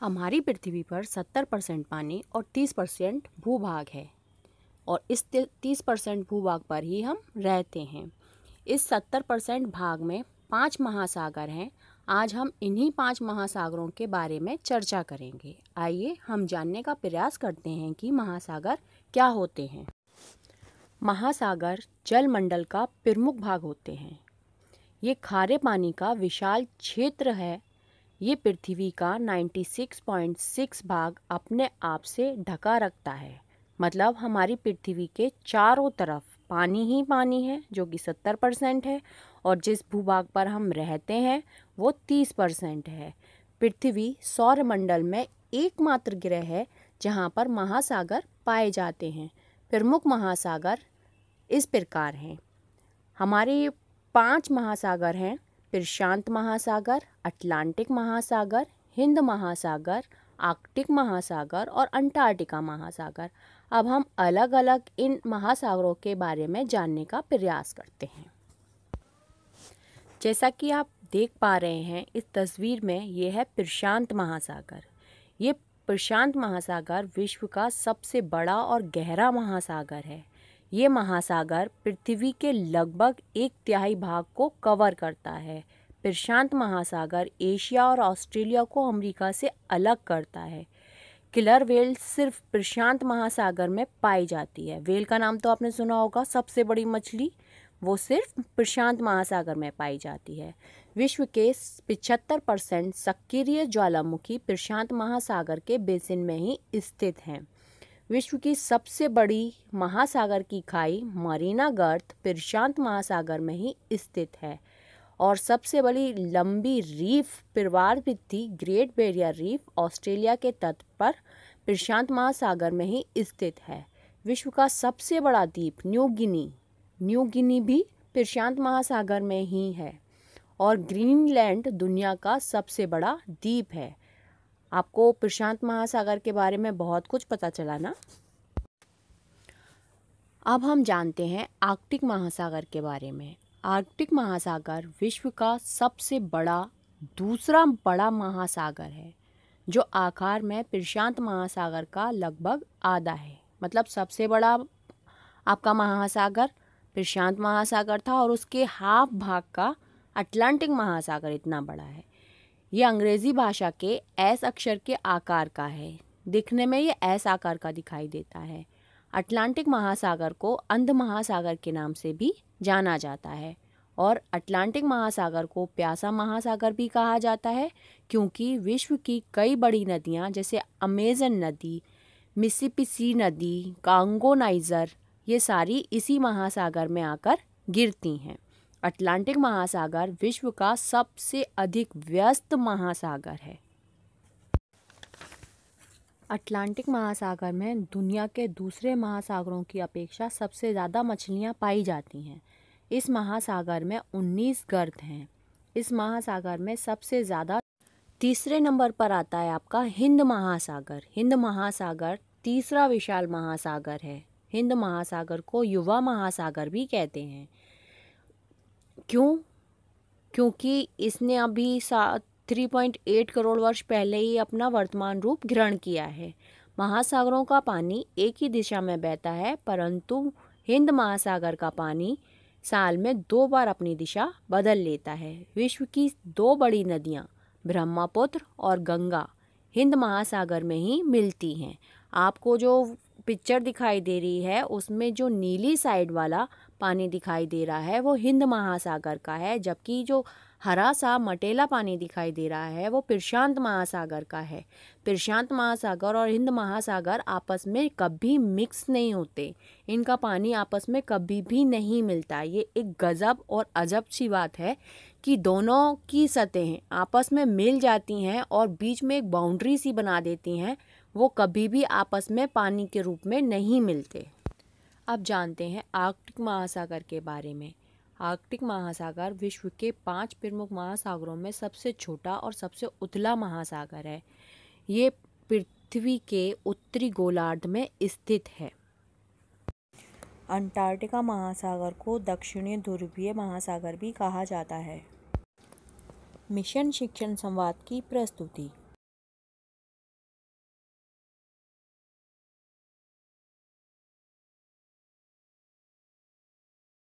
हमारी पृथ्वी पर सत्तर परसेंट पानी और तीस परसेंट भूभाग है और इस तीस परसेंट भूभाग पर ही हम रहते हैं इस सत्तर परसेंट भाग में पांच महासागर हैं आज हम इन्हीं पांच महासागरों के बारे में चर्चा करेंगे आइए हम जानने का प्रयास करते हैं कि महासागर क्या होते हैं महासागर जलमंडल का प्रमुख भाग होते हैं ये खारे पानी का विशाल क्षेत्र है ये पृथ्वी का 96.6 भाग अपने आप से ढका रखता है मतलब हमारी पृथ्वी के चारों तरफ पानी ही पानी है जो कि 70 परसेंट है और जिस भूभाग पर हम रहते हैं वो 30 परसेंट है पृथ्वी सौरमंडल में एकमात्र ग्रह है जहाँ पर महासागर पाए जाते हैं प्रमुख महासागर इस प्रकार हैं हमारे पांच महासागर हैं प्रशांत महासागर अटलांटिक महासागर हिंद महासागर आर्कटिक महासागर और अंटार्कटिका महासागर अब हम अलग अलग इन महासागरों के बारे में जानने का प्रयास करते हैं जैसा कि आप देख पा रहे हैं इस तस्वीर में ये है प्रशांत महासागर ये प्रशांत महासागर विश्व का सबसे बड़ा और गहरा महासागर है ये महासागर पृथ्वी के लगभग एक तिहाई भाग को कवर करता है प्रशांत महासागर एशिया और ऑस्ट्रेलिया को अमेरिका से अलग करता है किलर वेल सिर्फ प्रशांत महासागर में पाई जाती है वेल का नाम तो आपने सुना होगा सबसे बड़ी मछली वो सिर्फ प्रशांत महासागर में पाई जाती है विश्व के 75 परसेंट सक्रिय ज्वालामुखी प्रशांत महासागर के बेसिन में ही स्थित हैं विश्व की सबसे बड़ी महासागर की खाई मरीना गर्थ प्रशांत महासागर में ही स्थित है और सबसे बड़ी लंबी रीफ प्रवारवृत्ति ग्रेट बैरियर रीफ ऑस्ट्रेलिया के तट पर प्रशांत महासागर में ही स्थित है विश्व का सबसे बड़ा द्वीप न्यू गिनी न्यू गिनी भी प्रशांत महासागर में ही है और ग्रीनलैंड दुनिया का सबसे बड़ा द्वीप है आपको प्रशांत महासागर के बारे में बहुत कुछ पता चला ना अब हम जानते हैं आर्कटिक महासागर के बारे में आर्कटिक महासागर विश्व का सबसे बड़ा दूसरा बड़ा महासागर है जो आकार में प्रशांत महासागर का लगभग आधा है मतलब सबसे बड़ा आपका महासागर प्रशांत महासागर था और उसके हाफ भाग का अटलांटिक महासागर इतना बड़ा है ये अंग्रेज़ी भाषा के एस अक्षर के आकार का है दिखने में ये एस आकार का दिखाई देता है अटलांटिक महासागर को अंध महासागर के नाम से भी जाना जाता है और अटलांटिक महासागर को प्यासा महासागर भी कहा जाता है क्योंकि विश्व की कई बड़ी नदियाँ जैसे अमेजन नदी मिसिपिसी नदी कांगो नाइजर ये सारी इसी महासागर में आकर गिरती हैं अटलांटिक महासागर विश्व का सबसे अधिक व्यस्त महासागर है अटलांटिक महासागर में दुनिया के दूसरे महासागरों की अपेक्षा सबसे ज़्यादा मछलियाँ पाई जाती हैं इस महासागर में 19 गर्द हैं इस महासागर में सबसे ज़्यादा तीसरे नंबर पर आता है आपका हिंद महासागर हिंद महासागर तीसरा विशाल महासागर है हिंद महासागर को युवा महासागर भी कहते हैं क्यों क्योंकि इसने अभी सात थ्री पॉइंट एट करोड़ वर्ष पहले ही अपना वर्तमान रूप ग्रहण किया है महासागरों का पानी एक ही दिशा में बहता है परंतु हिंद महासागर का पानी साल में दो बार अपनी दिशा बदल लेता है विश्व की दो बड़ी नदियाँ ब्रह्मपुत्र और गंगा हिंद महासागर में ही मिलती हैं आपको जो पिक्चर दिखाई दे रही है उसमें जो नीली साइड वाला पानी दिखाई दे रहा है वो हिंद महासागर का है जबकि जो हरा सा मटेला पानी दिखाई दे रहा है वो प्रशांत महासागर का है प्रशांत महासागर और हिंद महासागर आपस में कभी मिक्स नहीं होते इनका पानी आपस में कभी भी नहीं मिलता ये एक गज़ब और अजब सी बात है कि दोनों की सतहें आपस में मिल जाती हैं और बीच में एक बाउंड्री सी बना देती हैं वो कभी भी आपस में पानी के रूप में नहीं मिलते अब जानते हैं आर्कटिक महासागर के बारे में आर्कटिक महासागर विश्व के पांच प्रमुख महासागरों में सबसे छोटा और सबसे उथला महासागर है ये पृथ्वी के उत्तरी गोलार्ध में स्थित है अंटार्कटिका महासागर को दक्षिणी ध्रुवीय महासागर भी कहा जाता है मिशन शिक्षण संवाद की प्रस्तुति